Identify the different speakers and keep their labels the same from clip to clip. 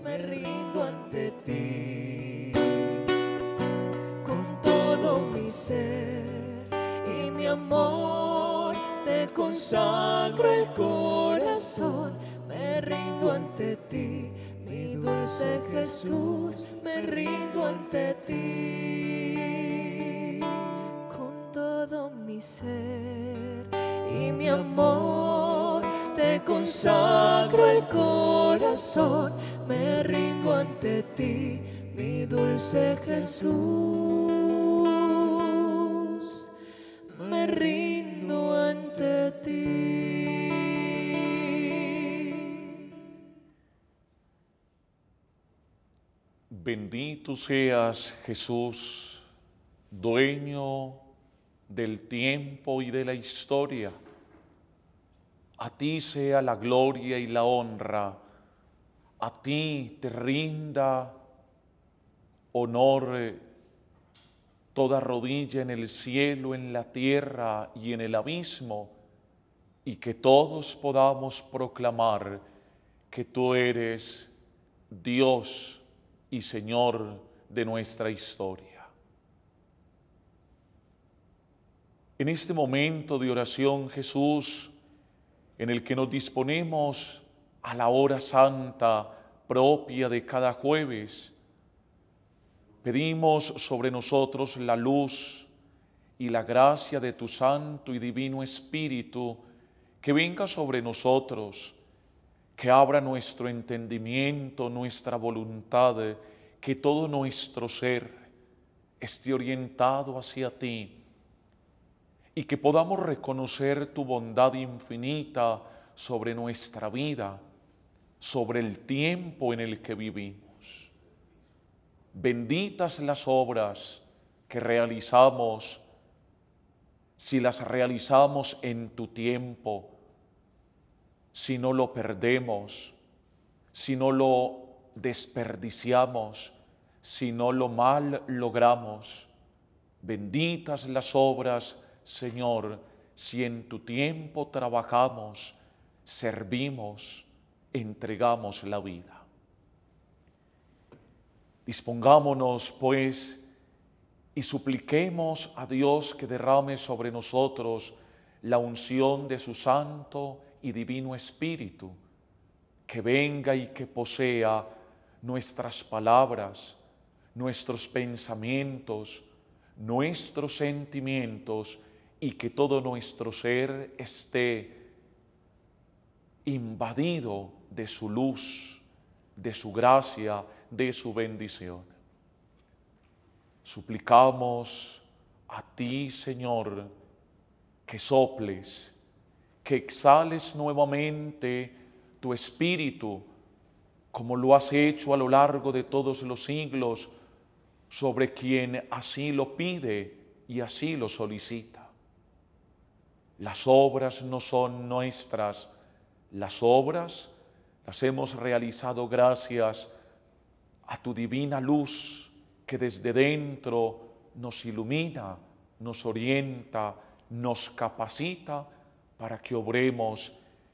Speaker 1: me rindo ante ti con todo mi ser y mi amor. Te consagro el corazón, me rindo ante ti, mi dulce Jesús, me rindo ante ti con todo mi ser y mi amor. Te consagro el corazón, me rindo ante ti, mi dulce Jesús, me rindo ante ti.
Speaker 2: Bendito seas Jesús, dueño del tiempo y de la historia. A ti sea la gloria y la honra a ti te rinda honor eh, toda rodilla en el cielo, en la tierra y en el abismo, y que todos podamos proclamar que tú eres Dios y Señor de nuestra historia. En este momento de oración, Jesús, en el que nos disponemos a la hora santa propia de cada jueves, pedimos sobre nosotros la luz y la gracia de tu Santo y Divino Espíritu que venga sobre nosotros, que abra nuestro entendimiento, nuestra voluntad, que todo nuestro ser esté orientado hacia ti y que podamos reconocer tu bondad infinita sobre nuestra vida sobre el tiempo en el que vivimos. Benditas las obras que realizamos si las realizamos en tu tiempo, si no lo perdemos, si no lo desperdiciamos, si no lo mal logramos. Benditas las obras, Señor, si en tu tiempo trabajamos, servimos, entregamos la vida. Dispongámonos, pues, y supliquemos a Dios que derrame sobre nosotros la unción de su Santo y Divino Espíritu, que venga y que posea nuestras palabras, nuestros pensamientos, nuestros sentimientos y que todo nuestro ser esté invadido de su luz, de su gracia, de su bendición. Suplicamos a ti, Señor, que soples, que exhales nuevamente tu espíritu, como lo has hecho a lo largo de todos los siglos, sobre quien así lo pide y así lo solicita. Las obras no son nuestras, las obras las hemos realizado gracias a tu divina luz que desde dentro nos ilumina, nos orienta, nos capacita para que obremos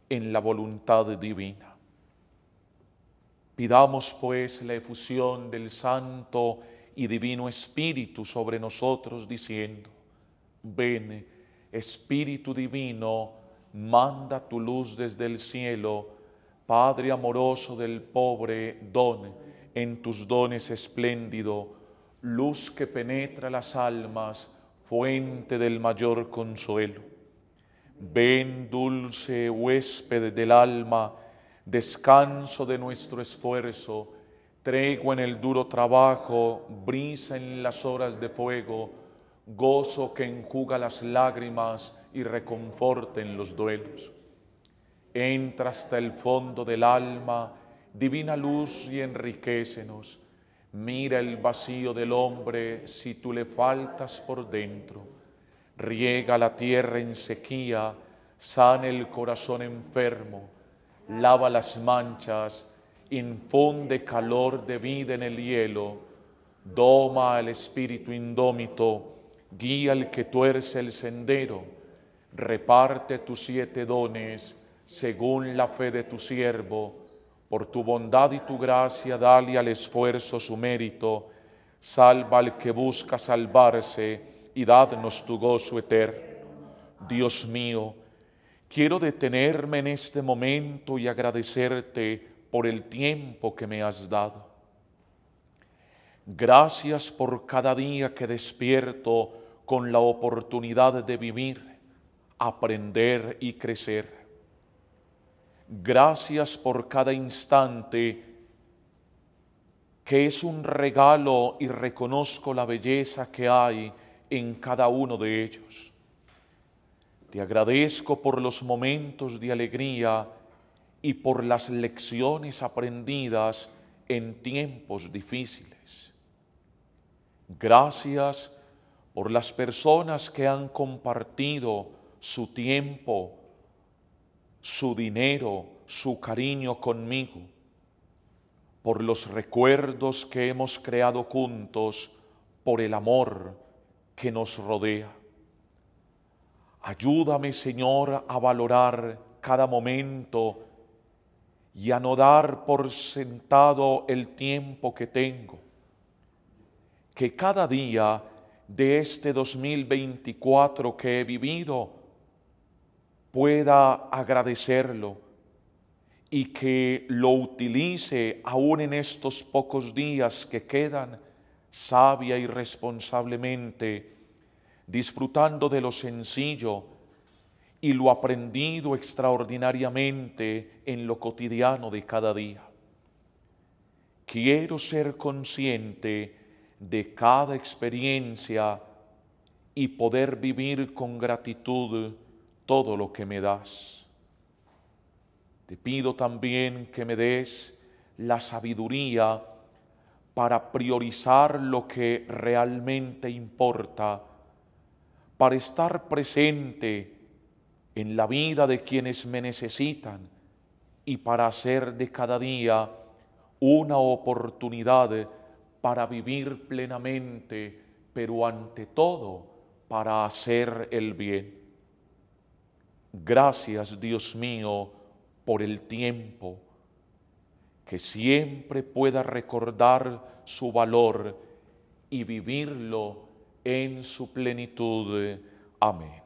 Speaker 2: en la voluntad divina. Pidamos pues la efusión del Santo y Divino Espíritu sobre nosotros diciendo, ven Espíritu Divino, manda tu luz desde el cielo, Padre amoroso del pobre don, en tus dones espléndido, luz que penetra las almas, fuente del mayor consuelo. Ven, dulce huésped del alma, descanso de nuestro esfuerzo, tregua en el duro trabajo, brisa en las horas de fuego, gozo que enjuga las lágrimas y reconforta en los duelos. Entra hasta el fondo del alma, divina luz, y enriquecenos. Mira el vacío del hombre si tú le faltas por dentro. Riega la tierra en sequía, sana el corazón enfermo, lava las manchas, infunde calor de vida en el hielo, doma el espíritu indómito, guía el que tuerce el sendero, reparte tus siete dones, según la fe de tu siervo, por tu bondad y tu gracia, dale al esfuerzo su mérito, salva al que busca salvarse y dadnos tu gozo eterno. Dios mío, quiero detenerme en este momento y agradecerte por el tiempo que me has dado. Gracias por cada día que despierto con la oportunidad de vivir, aprender y crecer. Gracias por cada instante que es un regalo y reconozco la belleza que hay en cada uno de ellos. Te agradezco por los momentos de alegría y por las lecciones aprendidas en tiempos difíciles. Gracias por las personas que han compartido su tiempo, su dinero, su cariño conmigo, por los recuerdos que hemos creado juntos, por el amor que nos rodea. Ayúdame, Señor, a valorar cada momento y a no dar por sentado el tiempo que tengo. Que cada día de este 2024 que he vivido pueda agradecerlo y que lo utilice aún en estos pocos días que quedan sabia y responsablemente, disfrutando de lo sencillo y lo aprendido extraordinariamente en lo cotidiano de cada día. Quiero ser consciente de cada experiencia y poder vivir con gratitud todo lo que me das. Te pido también que me des la sabiduría para priorizar lo que realmente importa, para estar presente en la vida de quienes me necesitan y para hacer de cada día una oportunidad para vivir plenamente, pero ante todo para hacer el bien. Gracias, Dios mío, por el tiempo, que siempre pueda recordar su valor y vivirlo en su plenitud. Amén.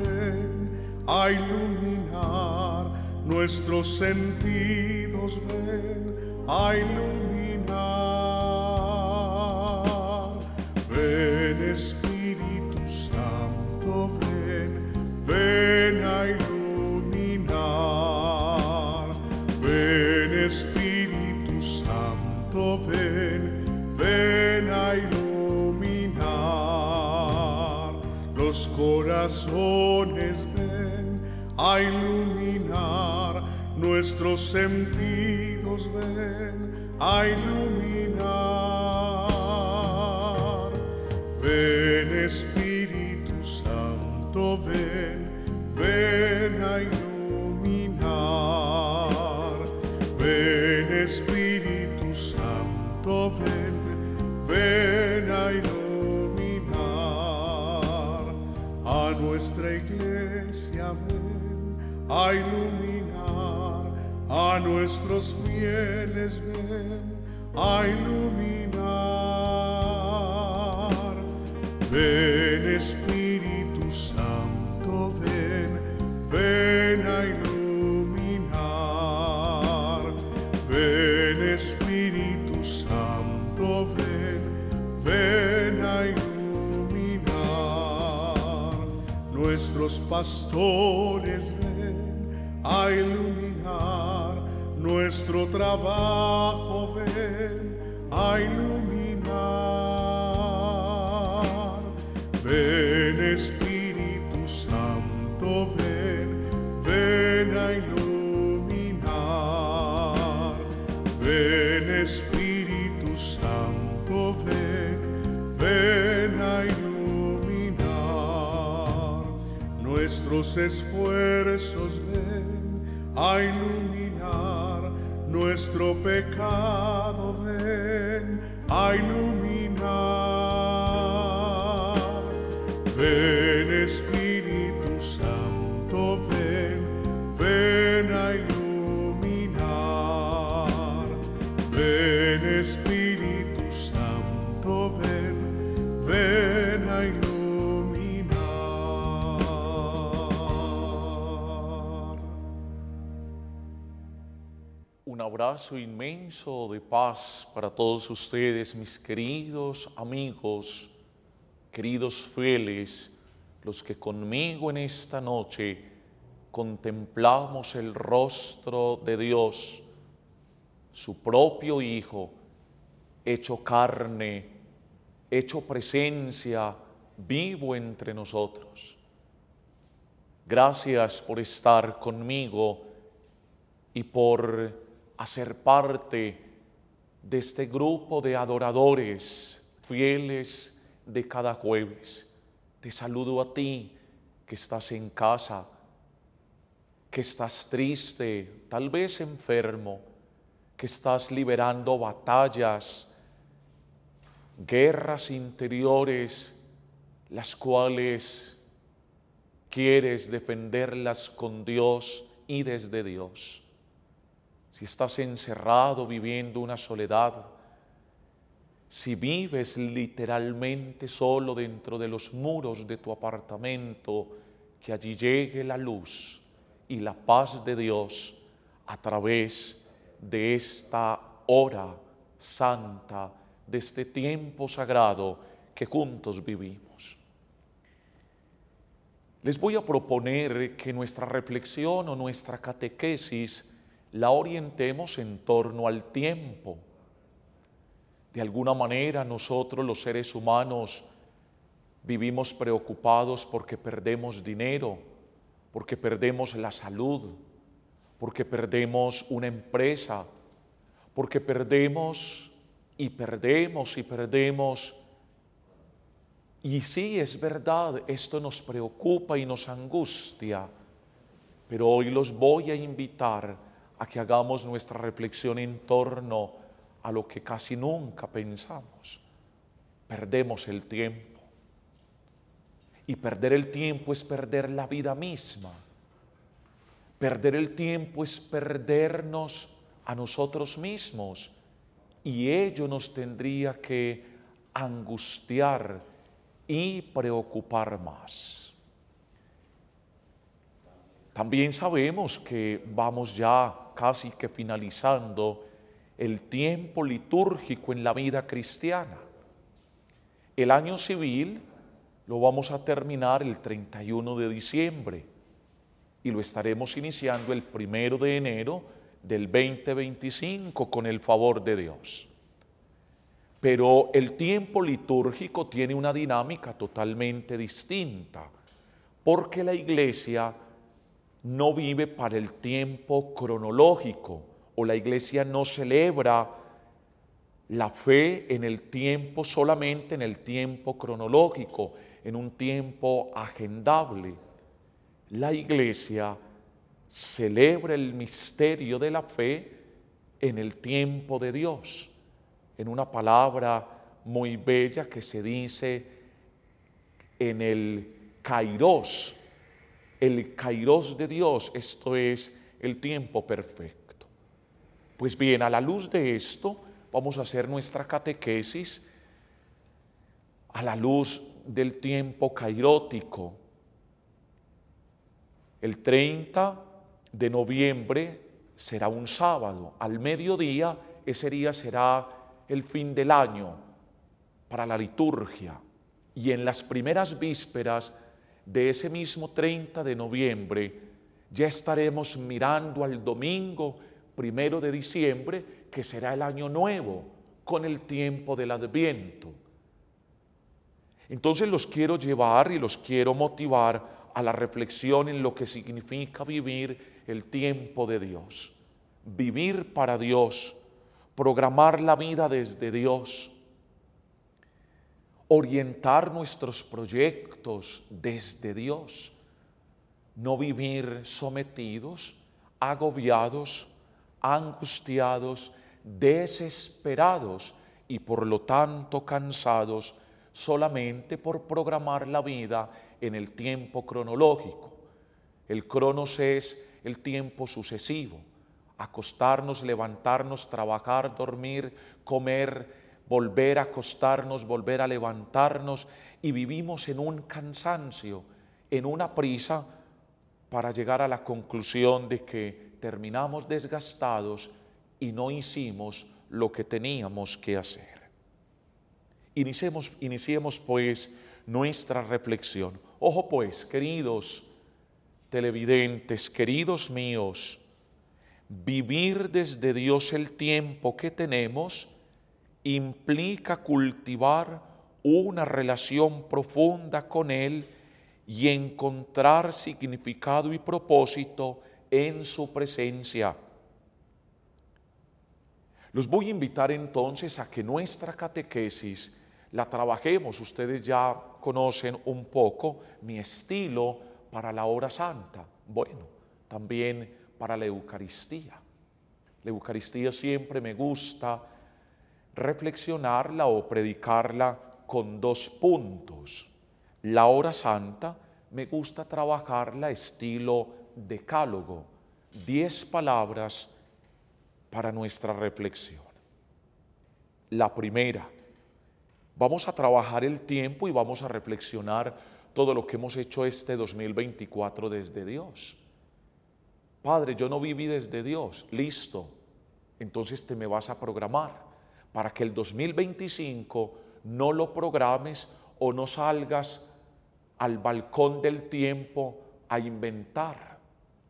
Speaker 3: ven a iluminar, nuestros sentidos ven a iluminar a nuestros fieles ven a iluminar. Ven Espíritu Santo, ven, ven a iluminar. Ven Espíritu Santo, ven, ven a iluminar. Nuestros pastores ven a iluminar nuestro trabajo ven a iluminar. Ven Espíritu Santo, ven, ven a iluminar. Ven Espíritu Santo, ven, ven a iluminar. Nuestros esfuerzos ven a iluminar nuestro pecado ven a
Speaker 2: abrazo inmenso de paz para todos ustedes, mis queridos amigos, queridos fieles, los que conmigo en esta noche contemplamos el rostro de Dios, su propio Hijo, hecho carne, hecho presencia, vivo entre nosotros. Gracias por estar conmigo y por a ser parte de este grupo de adoradores fieles de cada jueves. Te saludo a ti que estás en casa, que estás triste, tal vez enfermo, que estás liberando batallas, guerras interiores, las cuales quieres defenderlas con Dios y desde Dios si estás encerrado viviendo una soledad, si vives literalmente solo dentro de los muros de tu apartamento, que allí llegue la luz y la paz de Dios a través de esta hora santa, de este tiempo sagrado que juntos vivimos. Les voy a proponer que nuestra reflexión o nuestra catequesis la orientemos en torno al tiempo. De alguna manera nosotros los seres humanos vivimos preocupados porque perdemos dinero, porque perdemos la salud, porque perdemos una empresa, porque perdemos y perdemos y perdemos. Y sí, es verdad, esto nos preocupa y nos angustia, pero hoy los voy a invitar a que hagamos nuestra reflexión en torno a lo que casi nunca pensamos. Perdemos el tiempo. Y perder el tiempo es perder la vida misma. Perder el tiempo es perdernos a nosotros mismos. Y ello nos tendría que angustiar y preocupar más. También sabemos que vamos ya casi que finalizando el tiempo litúrgico en la vida cristiana. El año civil lo vamos a terminar el 31 de diciembre y lo estaremos iniciando el 1 de enero del 2025 con el favor de Dios. Pero el tiempo litúrgico tiene una dinámica totalmente distinta, porque la iglesia no vive para el tiempo cronológico o la iglesia no celebra la fe en el tiempo, solamente en el tiempo cronológico, en un tiempo agendable. La iglesia celebra el misterio de la fe en el tiempo de Dios, en una palabra muy bella que se dice en el kairos, el kairos de Dios, esto es el tiempo perfecto. Pues bien, a la luz de esto, vamos a hacer nuestra catequesis a la luz del tiempo cairótico. El 30 de noviembre será un sábado, al mediodía ese día será el fin del año para la liturgia y en las primeras vísperas de ese mismo 30 de noviembre, ya estaremos mirando al domingo primero de diciembre, que será el año nuevo, con el tiempo del adviento. Entonces los quiero llevar y los quiero motivar a la reflexión en lo que significa vivir el tiempo de Dios, vivir para Dios, programar la vida desde Dios, orientar nuestros proyectos desde Dios, no vivir sometidos, agobiados, angustiados, desesperados y por lo tanto cansados solamente por programar la vida en el tiempo cronológico. El cronos es el tiempo sucesivo, acostarnos, levantarnos, trabajar, dormir, comer, volver a acostarnos, volver a levantarnos y vivimos en un cansancio, en una prisa para llegar a la conclusión de que terminamos desgastados y no hicimos lo que teníamos que hacer. Iniciemos, iniciemos pues nuestra reflexión. Ojo pues, queridos televidentes, queridos míos, vivir desde Dios el tiempo que tenemos implica cultivar una relación profunda con Él y encontrar significado y propósito en su presencia. Los voy a invitar entonces a que nuestra catequesis la trabajemos. Ustedes ya conocen un poco mi estilo para la hora santa. Bueno, también para la Eucaristía. La Eucaristía siempre me gusta reflexionarla o predicarla con dos puntos. La hora santa me gusta trabajarla estilo decálogo, diez palabras para nuestra reflexión. La primera, vamos a trabajar el tiempo y vamos a reflexionar todo lo que hemos hecho este 2024 desde Dios. Padre, yo no viví desde Dios, listo, entonces te me vas a programar para que el 2025 no lo programes o no salgas al balcón del tiempo a inventar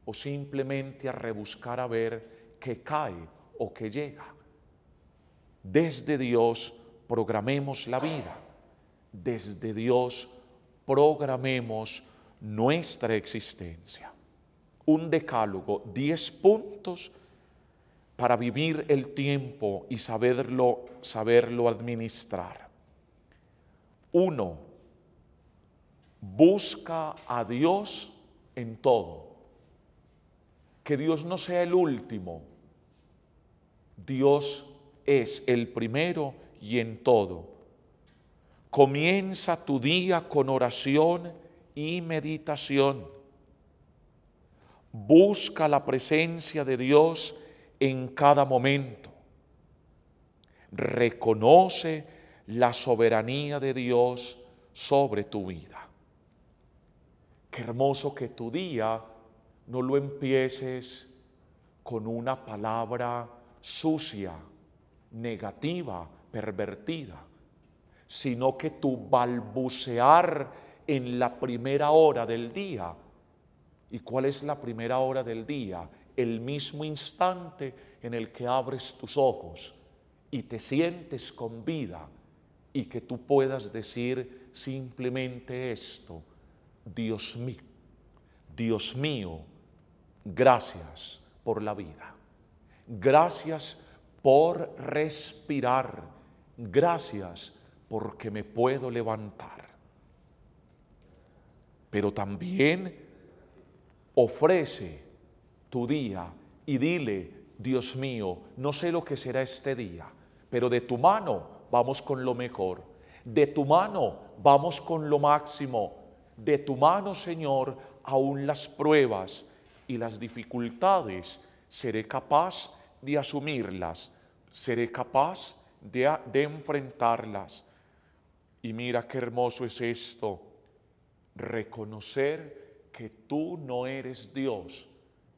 Speaker 2: o simplemente a rebuscar a ver qué cae o qué llega. Desde Dios programemos la vida, desde Dios programemos nuestra existencia. Un decálogo, 10 puntos para vivir el tiempo y saberlo, saberlo administrar. Uno, busca a Dios en todo. Que Dios no sea el último. Dios es el primero y en todo. Comienza tu día con oración y meditación. Busca la presencia de Dios en cada momento. Reconoce la soberanía de Dios sobre tu vida. Qué hermoso que tu día no lo empieces con una palabra sucia, negativa, pervertida, sino que tu balbucear en la primera hora del día. ¿Y cuál es la primera hora del día? el mismo instante en el que abres tus ojos y te sientes con vida y que tú puedas decir simplemente esto, Dios mío, Dios mío, gracias por la vida, gracias por respirar, gracias porque me puedo levantar. Pero también ofrece tu día y dile, Dios mío, no sé lo que será este día, pero de tu mano vamos con lo mejor, de tu mano vamos con lo máximo, de tu mano, Señor, aún las pruebas y las dificultades, seré capaz de asumirlas, seré capaz de, de enfrentarlas. Y mira qué hermoso es esto, reconocer que tú no eres Dios,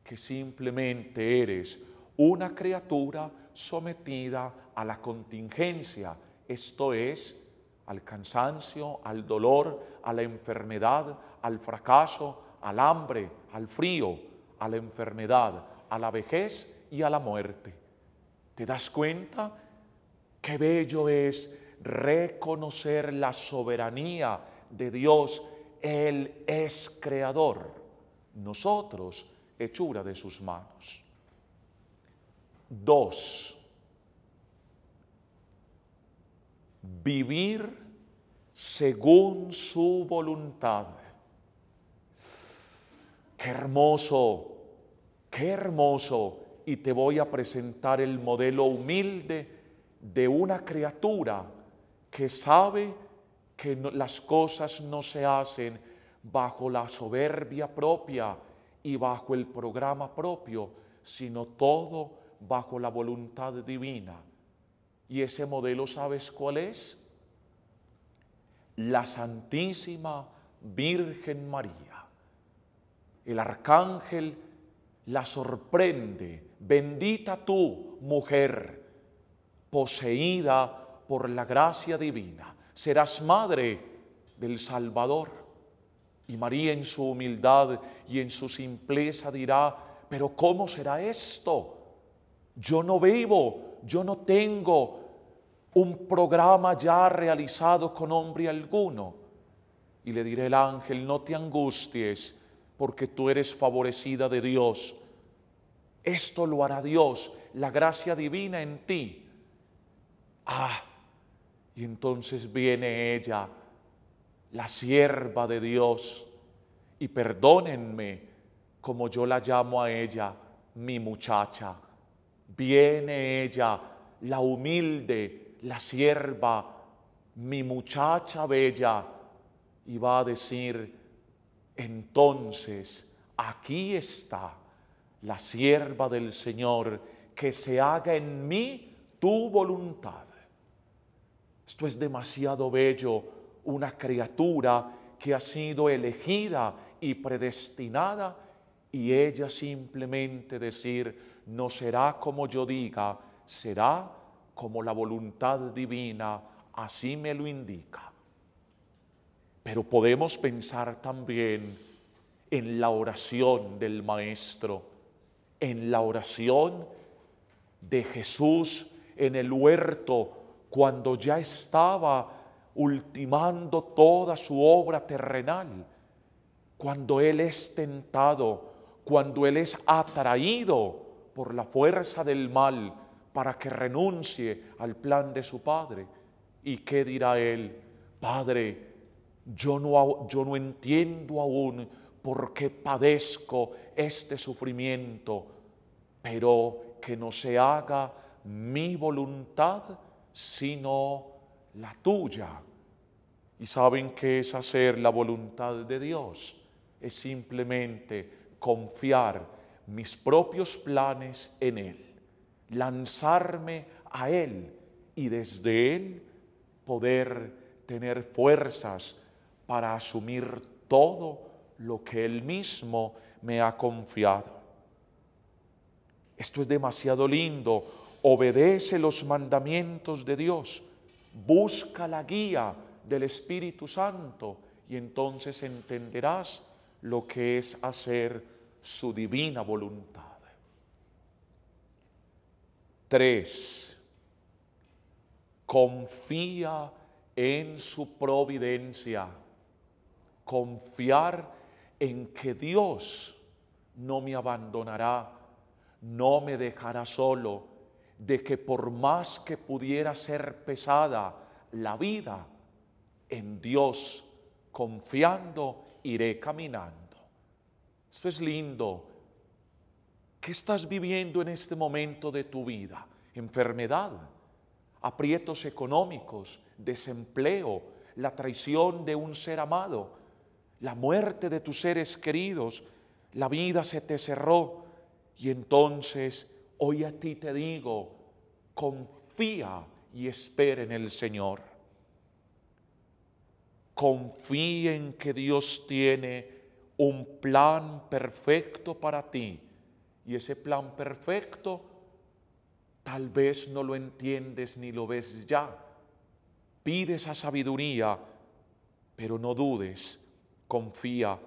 Speaker 2: que simplemente eres una criatura sometida a la contingencia, esto es, al cansancio, al dolor, a la enfermedad, al fracaso, al hambre, al frío, a la enfermedad, a la vejez y a la muerte. ¿Te das cuenta? Qué bello es reconocer la soberanía de Dios. Él es creador. Nosotros hechura de sus manos. Dos, vivir según su voluntad. Qué hermoso, qué hermoso. Y te voy a presentar el modelo humilde de una criatura que sabe que las cosas no se hacen bajo la soberbia propia, y bajo el programa propio, sino todo bajo la voluntad divina. Y ese modelo, ¿sabes cuál es? La Santísima Virgen María. El arcángel la sorprende, bendita tú, mujer, poseída por la gracia divina, serás madre del Salvador y María en su humildad y en su simpleza dirá, pero ¿cómo será esto? Yo no vivo, yo no tengo un programa ya realizado con hombre alguno. Y le diré el ángel, no te angusties, porque tú eres favorecida de Dios. Esto lo hará Dios, la gracia divina en ti. Ah, y entonces viene ella la sierva de Dios, y perdónenme como yo la llamo a ella, mi muchacha. Viene ella, la humilde, la sierva, mi muchacha bella, y va a decir, entonces, aquí está la sierva del Señor, que se haga en mí tu voluntad. Esto es demasiado bello una criatura que ha sido elegida y predestinada y ella simplemente decir, no será como yo diga, será como la voluntad divina, así me lo indica. Pero podemos pensar también en la oración del Maestro, en la oración de Jesús en el huerto, cuando ya estaba ultimando toda su obra terrenal, cuando Él es tentado, cuando Él es atraído por la fuerza del mal para que renuncie al plan de su Padre. ¿Y qué dirá Él? Padre, yo no, yo no entiendo aún por qué padezco este sufrimiento, pero que no se haga mi voluntad, sino la tuya y saben qué es hacer la voluntad de Dios. Es simplemente confiar mis propios planes en Él, lanzarme a Él y desde Él poder tener fuerzas para asumir todo lo que Él mismo me ha confiado. Esto es demasiado lindo. Obedece los mandamientos de Dios. Busca la guía del Espíritu Santo y entonces entenderás lo que es hacer su divina voluntad. 3. confía en su providencia. Confiar en que Dios no me abandonará, no me dejará solo, de que por más que pudiera ser pesada la vida, en Dios confiando iré caminando. Esto es lindo. ¿Qué estás viviendo en este momento de tu vida? Enfermedad, aprietos económicos, desempleo, la traición de un ser amado, la muerte de tus seres queridos, la vida se te cerró. Y entonces hoy a ti te digo, confía y espera en el Señor en que Dios tiene un plan perfecto para ti. Y ese plan perfecto tal vez no lo entiendes ni lo ves ya. Pide esa sabiduría, pero no dudes, confía.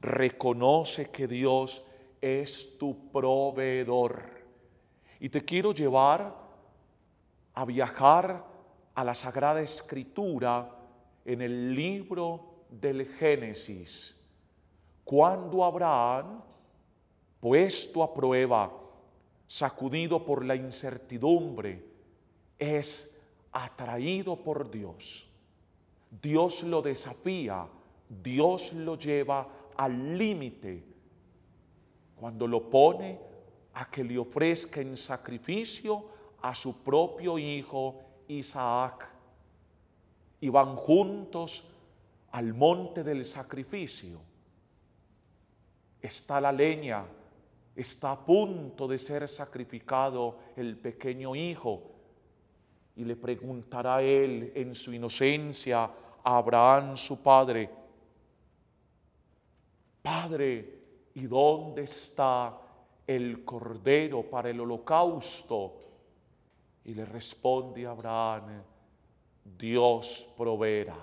Speaker 2: Reconoce que Dios es tu proveedor. Y te quiero llevar a viajar a la Sagrada Escritura en el libro del Génesis, cuando Abraham, puesto a prueba, sacudido por la incertidumbre, es atraído por Dios. Dios lo desafía, Dios lo lleva al límite. Cuando lo pone a que le ofrezca en sacrificio a su propio hijo Isaac y van juntos al monte del sacrificio. Está la leña, está a punto de ser sacrificado el pequeño hijo y le preguntará él en su inocencia a Abraham su padre, Padre, ¿y dónde está el cordero para el holocausto? Y le responde Abraham, Dios proveerá.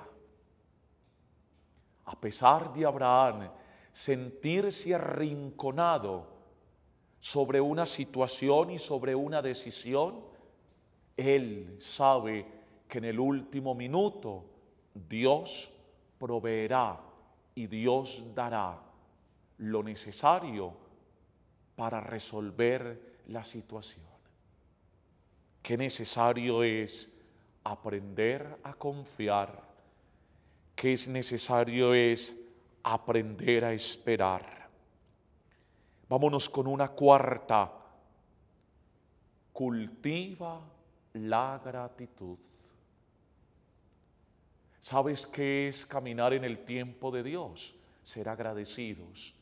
Speaker 2: A pesar de Abraham sentirse arrinconado sobre una situación y sobre una decisión, él sabe que en el último minuto Dios proveerá y Dios dará lo necesario para resolver la situación. Qué necesario es aprender a confiar, que es necesario es aprender a esperar. Vámonos con una cuarta. Cultiva la gratitud. ¿Sabes qué es caminar en el tiempo de Dios? Ser agradecidos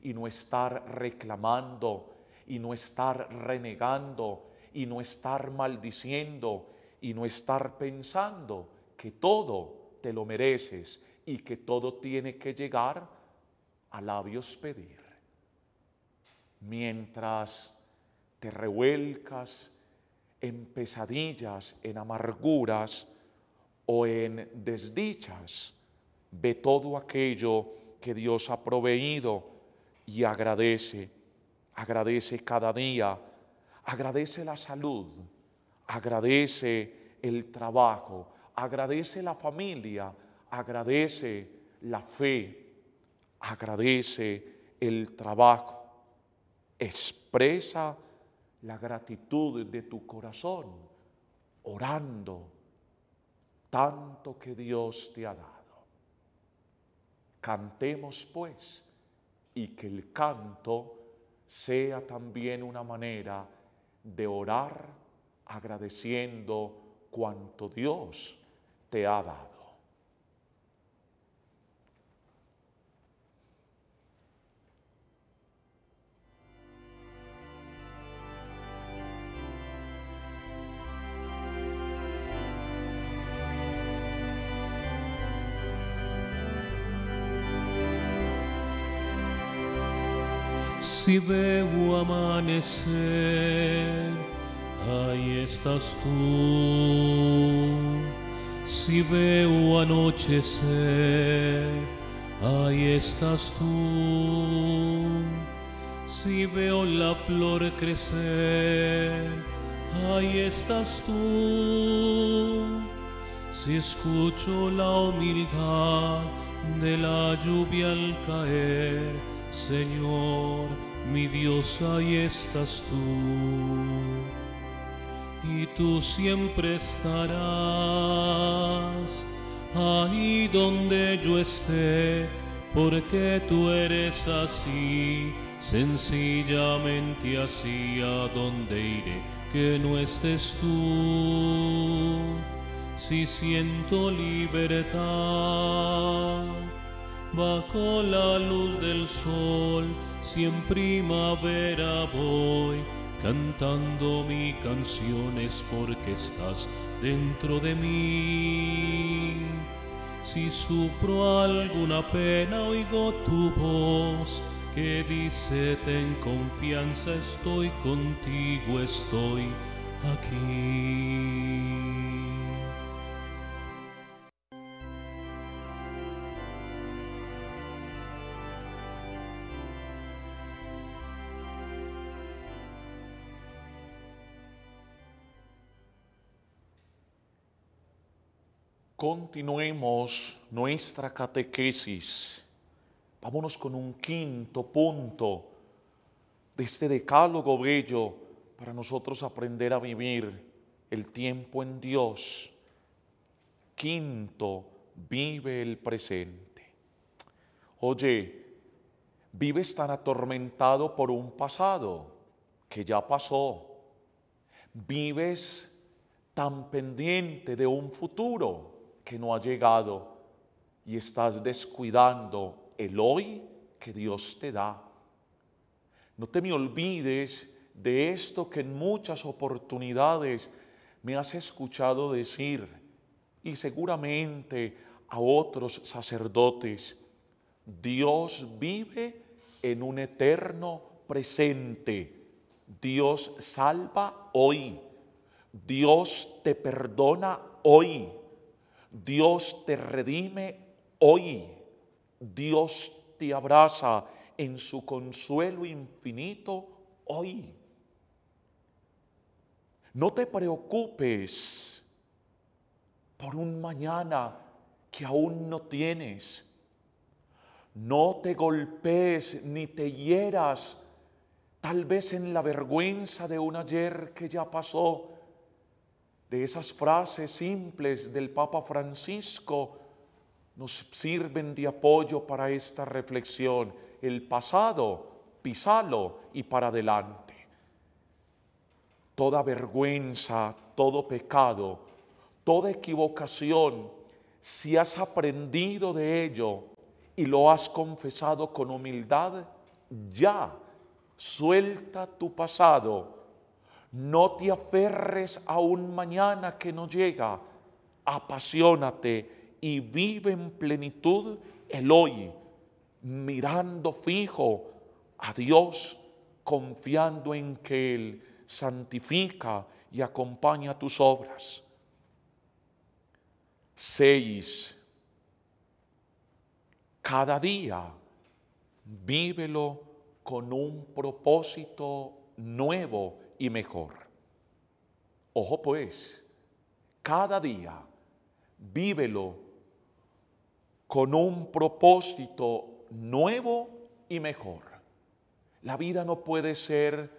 Speaker 2: y no estar reclamando y no estar renegando y no estar maldiciendo y no estar pensando que todo te lo mereces y que todo tiene que llegar a labios pedir. Mientras te revuelcas en pesadillas, en amarguras o en desdichas, ve todo aquello que Dios ha proveído y agradece, agradece cada día, agradece la salud, Agradece el trabajo, agradece la familia, agradece la fe, agradece el trabajo. Expresa la gratitud de tu corazón orando tanto que Dios te ha dado. Cantemos pues y que el canto sea también una manera de orar agradeciendo cuanto Dios te ha dado.
Speaker 4: Si veo amanecer Ahí estás tú, si veo anochecer, ahí estás tú, si veo la flor crecer, ahí estás tú, si escucho la humildad de la lluvia al caer, Señor, mi Dios, ahí estás tú y tú siempre estarás ahí donde yo esté, porque tú eres así, sencillamente así a donde iré que no estés tú. Si siento libertad bajo la luz del sol, si en primavera voy cantando mi canción porque estás dentro de mí. Si sufro alguna pena oigo tu voz que dice ten confianza, estoy contigo, estoy aquí.
Speaker 2: Continuemos nuestra catequesis. Vámonos con un quinto punto de este decálogo bello para nosotros aprender a vivir el tiempo en Dios. Quinto, vive el presente. Oye, vives tan atormentado por un pasado que ya pasó. Vives tan pendiente de un futuro que no ha llegado y estás descuidando el hoy que Dios te da. No te me olvides de esto que en muchas oportunidades me has escuchado decir y seguramente a otros sacerdotes. Dios vive en un eterno presente. Dios salva hoy. Dios te perdona hoy. Dios te redime hoy. Dios te abraza en su consuelo infinito hoy. No te preocupes por un mañana que aún no tienes. No te golpees ni te hieras, tal vez en la vergüenza de un ayer que ya pasó de esas frases simples del Papa Francisco nos sirven de apoyo para esta reflexión. El pasado, pisalo y para adelante. Toda vergüenza, todo pecado, toda equivocación, si has aprendido de ello y lo has confesado con humildad, ya suelta tu pasado no te aferres a un mañana que no llega. Apasionate y vive en plenitud el hoy, mirando fijo a Dios, confiando en que Él santifica y acompaña tus obras. 6. Cada día vívelo con un propósito nuevo y mejor. Ojo pues, cada día vívelo con un propósito nuevo y mejor. La vida no puede ser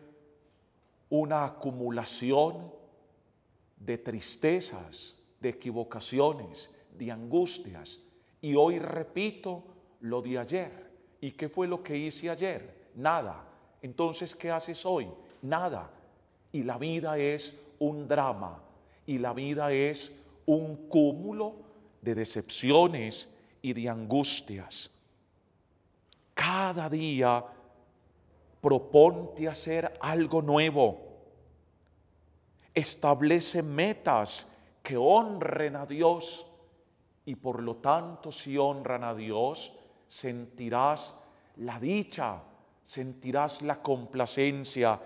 Speaker 2: una acumulación de tristezas, de equivocaciones, de angustias. Y hoy repito lo de ayer. ¿Y qué fue lo que hice ayer? Nada. Entonces, ¿qué haces hoy? Nada. Y la vida es un drama y la vida es un cúmulo de decepciones y de angustias. Cada día proponte hacer algo nuevo. Establece metas que honren a Dios y por lo tanto si honran a Dios sentirás la dicha, sentirás la complacencia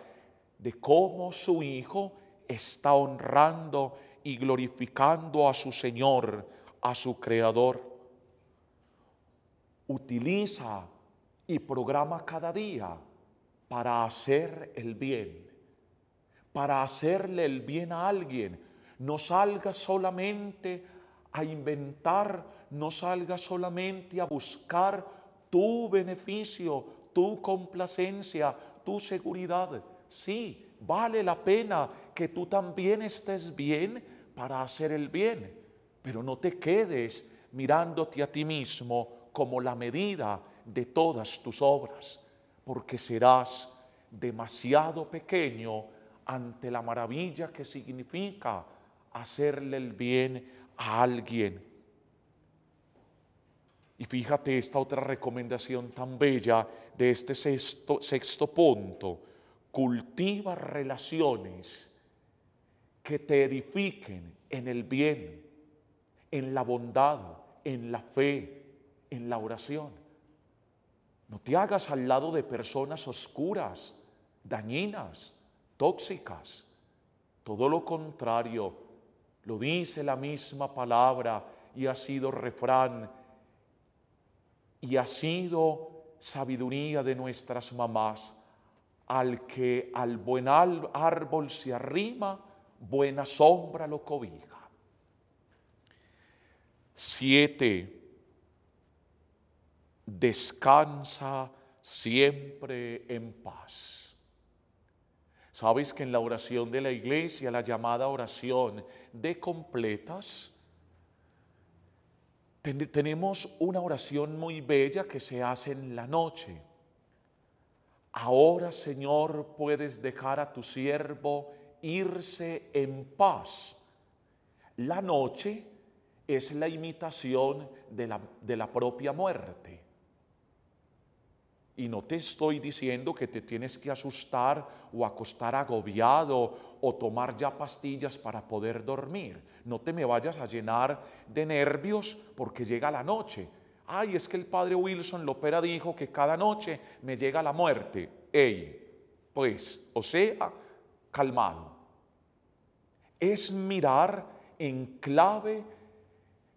Speaker 2: de cómo su hijo está honrando y glorificando a su Señor, a su Creador. Utiliza y programa cada día para hacer el bien, para hacerle el bien a alguien. No salga solamente a inventar, no salga solamente a buscar tu beneficio, tu complacencia, tu seguridad sí, vale la pena que tú también estés bien para hacer el bien, pero no te quedes mirándote a ti mismo como la medida de todas tus obras, porque serás demasiado pequeño ante la maravilla que significa hacerle el bien a alguien. Y fíjate esta otra recomendación tan bella de este sexto, punto Cultiva relaciones que te edifiquen en el bien, en la bondad, en la fe, en la oración. No te hagas al lado de personas oscuras, dañinas, tóxicas. Todo lo contrario, lo dice la misma palabra y ha sido refrán y ha sido sabiduría de nuestras mamás al que al buen árbol se arrima, buena sombra lo cobija. Siete, descansa siempre en paz. Sabes que en la oración de la iglesia, la llamada oración de completas, tenemos una oración muy bella que se hace en la noche Ahora, Señor, puedes dejar a tu siervo irse en paz. La noche es la imitación de la, de la propia muerte. Y no te estoy diciendo que te tienes que asustar o acostar agobiado o tomar ya pastillas para poder dormir. No te me vayas a llenar de nervios porque llega la noche. Ay, es que el padre Wilson Lopera dijo que cada noche me llega la muerte. pues, o sea, calmado. Es mirar en clave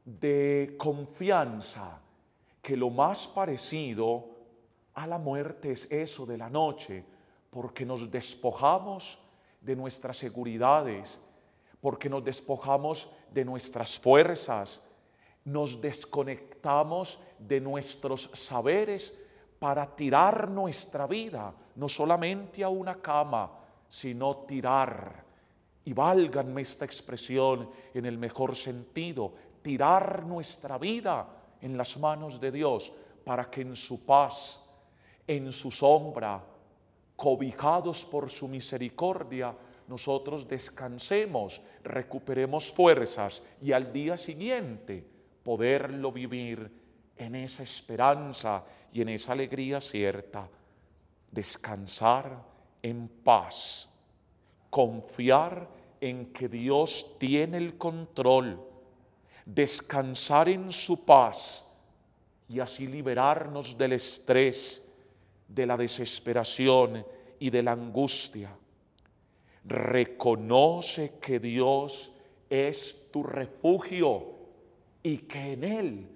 Speaker 2: de confianza que lo más parecido a la muerte es eso de la noche, porque nos despojamos de nuestras seguridades, porque nos despojamos de nuestras fuerzas, nos desconectamos de nuestros saberes para tirar nuestra vida, no solamente a una cama, sino tirar. Y válganme esta expresión en el mejor sentido, tirar nuestra vida en las manos de Dios para que en su paz, en su sombra, cobijados por su misericordia, nosotros descansemos, recuperemos fuerzas y al día siguiente poderlo vivir en esa esperanza y en esa alegría cierta, descansar en paz, confiar en que Dios tiene el control, descansar en su paz y así liberarnos del estrés, de la desesperación y de la angustia. Reconoce que Dios es tu refugio y que en Él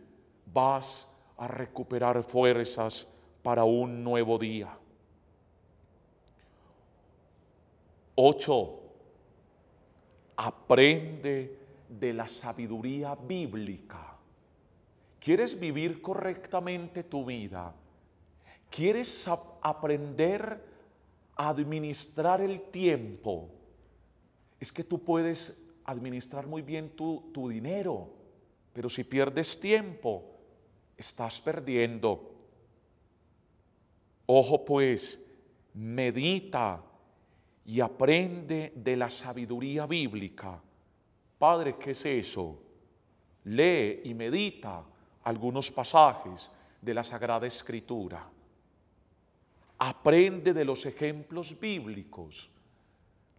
Speaker 2: vas a recuperar fuerzas para un nuevo día. Ocho, aprende de la sabiduría bíblica. ¿Quieres vivir correctamente tu vida? ¿Quieres aprender a administrar el tiempo? Es que tú puedes administrar muy bien tu, tu dinero pero si pierdes tiempo, estás perdiendo. Ojo pues, medita y aprende de la sabiduría bíblica. Padre, ¿qué es eso? Lee y medita algunos pasajes de la Sagrada Escritura. Aprende de los ejemplos bíblicos,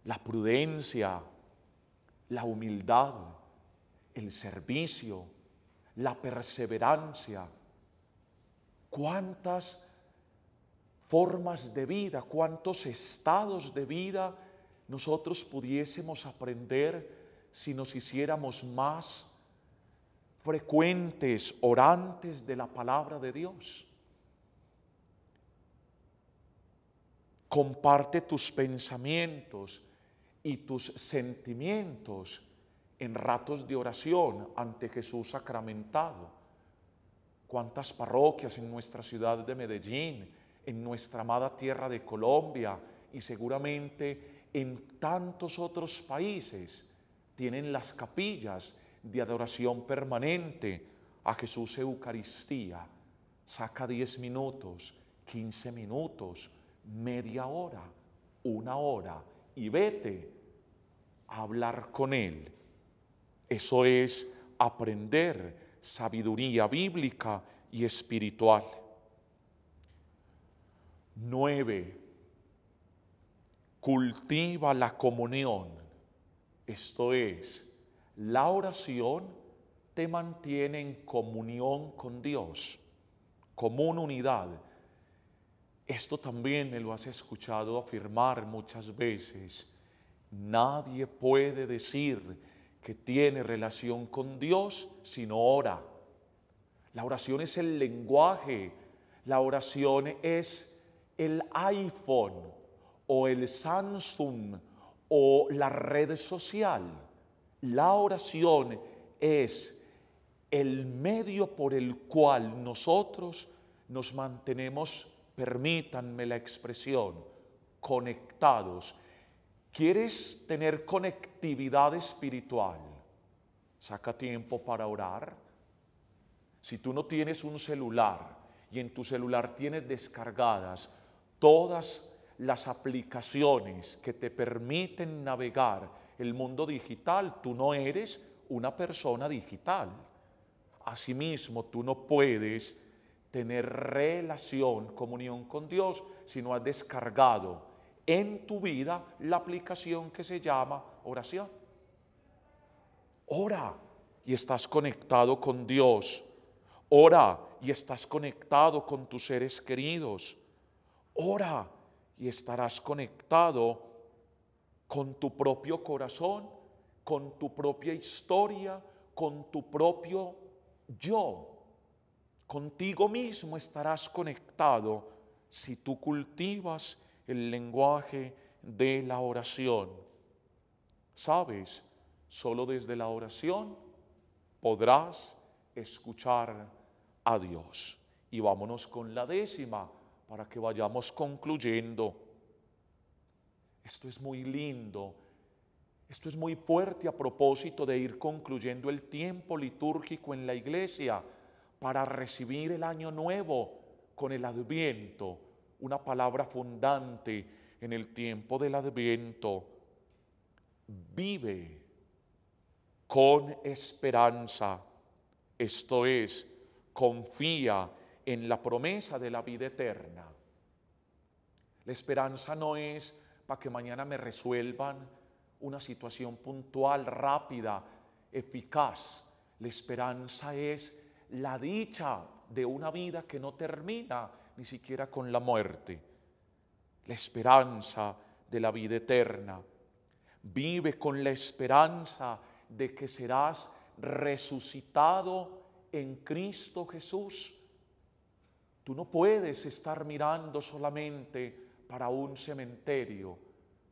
Speaker 2: la prudencia, la humildad, el servicio, la perseverancia. ¿Cuántas formas de vida, cuántos estados de vida nosotros pudiésemos aprender si nos hiciéramos más frecuentes, orantes de la palabra de Dios? Comparte tus pensamientos y tus sentimientos en ratos de oración ante Jesús sacramentado. Cuántas parroquias en nuestra ciudad de Medellín, en nuestra amada tierra de Colombia y seguramente en tantos otros países tienen las capillas de adoración permanente a Jesús Eucaristía. Saca 10 minutos, 15 minutos, media hora, una hora y vete a hablar con Él eso es aprender sabiduría bíblica y espiritual. Nueve, cultiva la comunión. Esto es, la oración te mantiene en comunión con Dios, una unidad. Esto también me lo has escuchado afirmar muchas veces. Nadie puede decir que tiene relación con Dios sino ora. La oración es el lenguaje, la oración es el iPhone o el Samsung o la red social. La oración es el medio por el cual nosotros nos mantenemos, permítanme la expresión, conectados ¿Quieres tener conectividad espiritual? Saca tiempo para orar. Si tú no tienes un celular y en tu celular tienes descargadas todas las aplicaciones que te permiten navegar el mundo digital, tú no eres una persona digital. Asimismo, tú no puedes tener relación, comunión con Dios si no has descargado en tu vida la aplicación que se llama oración. Ora y estás conectado con Dios. Ora y estás conectado con tus seres queridos. Ora y estarás conectado con tu propio corazón, con tu propia historia, con tu propio yo. Contigo mismo estarás conectado si tú cultivas el lenguaje de la oración. Sabes, solo desde la oración podrás escuchar a Dios. Y vámonos con la décima para que vayamos concluyendo. Esto es muy lindo. Esto es muy fuerte a propósito de ir concluyendo el tiempo litúrgico en la iglesia para recibir el año nuevo con el adviento una palabra fundante en el tiempo del adviento. Vive con esperanza, esto es, confía en la promesa de la vida eterna. La esperanza no es para que mañana me resuelvan una situación puntual, rápida, eficaz. La esperanza es la dicha de una vida que no termina, ni siquiera con la muerte, la esperanza de la vida eterna. Vive con la esperanza de que serás resucitado en Cristo Jesús. Tú no puedes estar mirando solamente para un cementerio.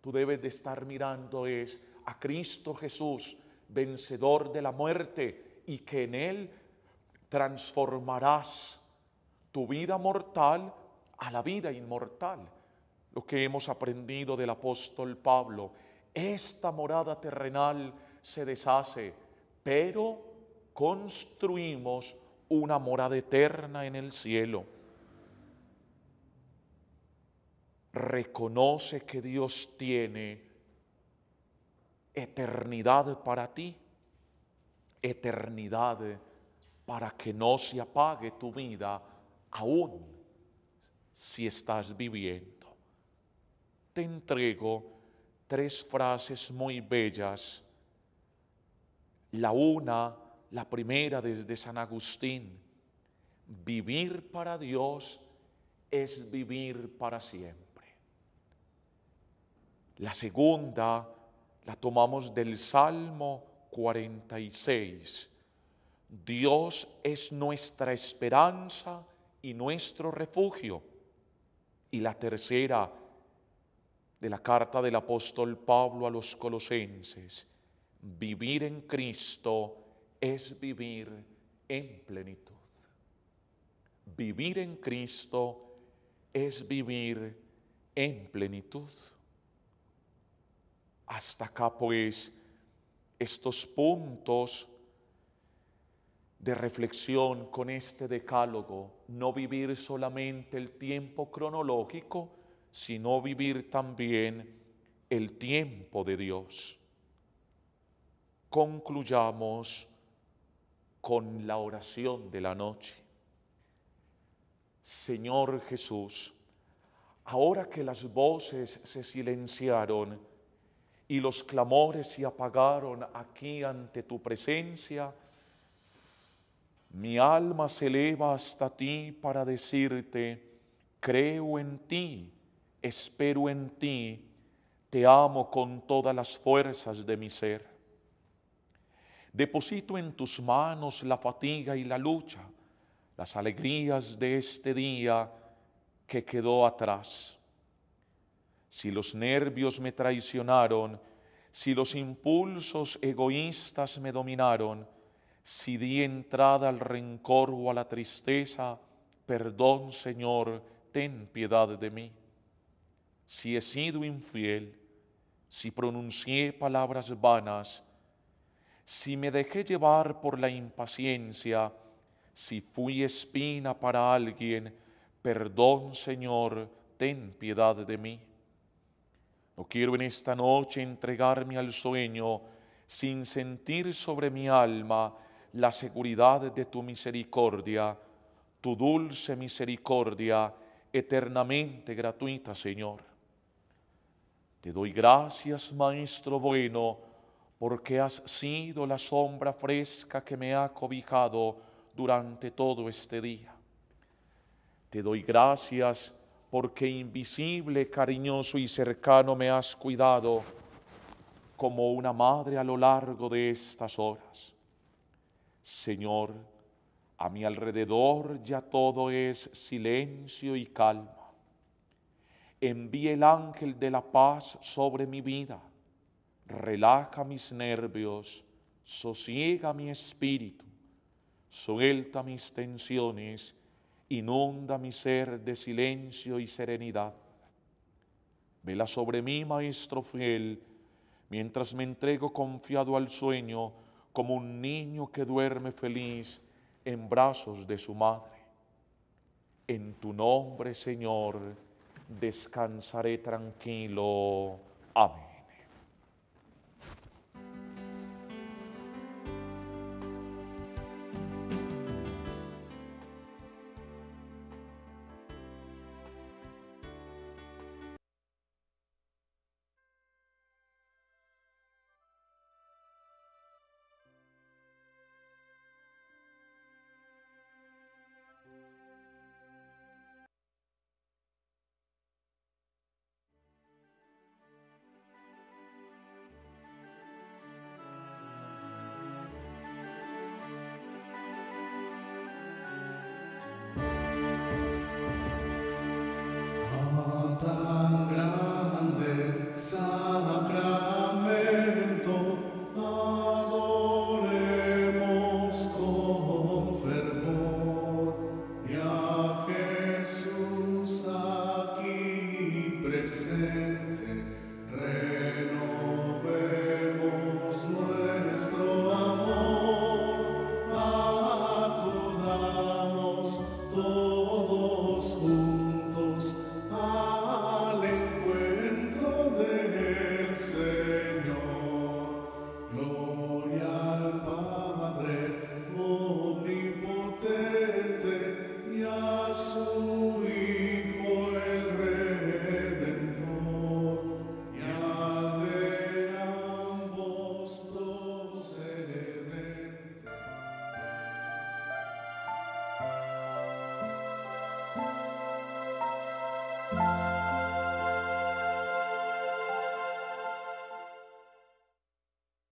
Speaker 2: Tú debes de estar mirando es a Cristo Jesús, vencedor de la muerte, y que en Él transformarás tu vida mortal a la vida inmortal. Lo que hemos aprendido del apóstol Pablo, esta morada terrenal se deshace, pero construimos una morada eterna en el cielo. Reconoce que Dios tiene eternidad para ti, eternidad para que no se apague tu vida aún si estás viviendo. Te entrego tres frases muy bellas. La una, la primera desde San Agustín, vivir para Dios es vivir para siempre. La segunda la tomamos del Salmo 46. Dios es nuestra esperanza y nuestro refugio. Y la tercera de la carta del apóstol Pablo a los colosenses, vivir en Cristo es vivir en plenitud. Vivir en Cristo es vivir en plenitud. Hasta acá pues estos puntos de reflexión con este decálogo, no vivir solamente el tiempo cronológico, sino vivir también el tiempo de Dios. Concluyamos con la oración de la noche. Señor Jesús, ahora que las voces se silenciaron y los clamores se apagaron aquí ante tu presencia, mi alma se eleva hasta ti para decirte, creo en ti, espero en ti, te amo con todas las fuerzas de mi ser. Deposito en tus manos la fatiga y la lucha, las alegrías de este día que quedó atrás. Si los nervios me traicionaron, si los impulsos egoístas me dominaron, si di entrada al rencor o a la tristeza, perdón Señor, ten piedad de mí. Si he sido infiel, si pronuncié palabras vanas, si me dejé llevar por la impaciencia, si fui espina para alguien, perdón Señor, ten piedad de mí. No quiero en esta noche entregarme al sueño sin sentir sobre mi alma la seguridad de tu misericordia, tu dulce misericordia eternamente gratuita, Señor. Te doy gracias, Maestro bueno, porque has sido la sombra fresca que me ha cobijado durante todo este día. Te doy gracias porque invisible, cariñoso y cercano me has cuidado como una madre a lo largo de estas horas. Señor, a mi alrededor ya todo es silencio y calma. Envíe el ángel de la paz sobre mi vida. Relaja mis nervios, sosiega mi espíritu, suelta mis tensiones, inunda mi ser de silencio y serenidad. Vela sobre mí, Maestro fiel, mientras me entrego confiado al sueño, como un niño que duerme feliz en brazos de su madre. En tu nombre, Señor, descansaré tranquilo. Amén.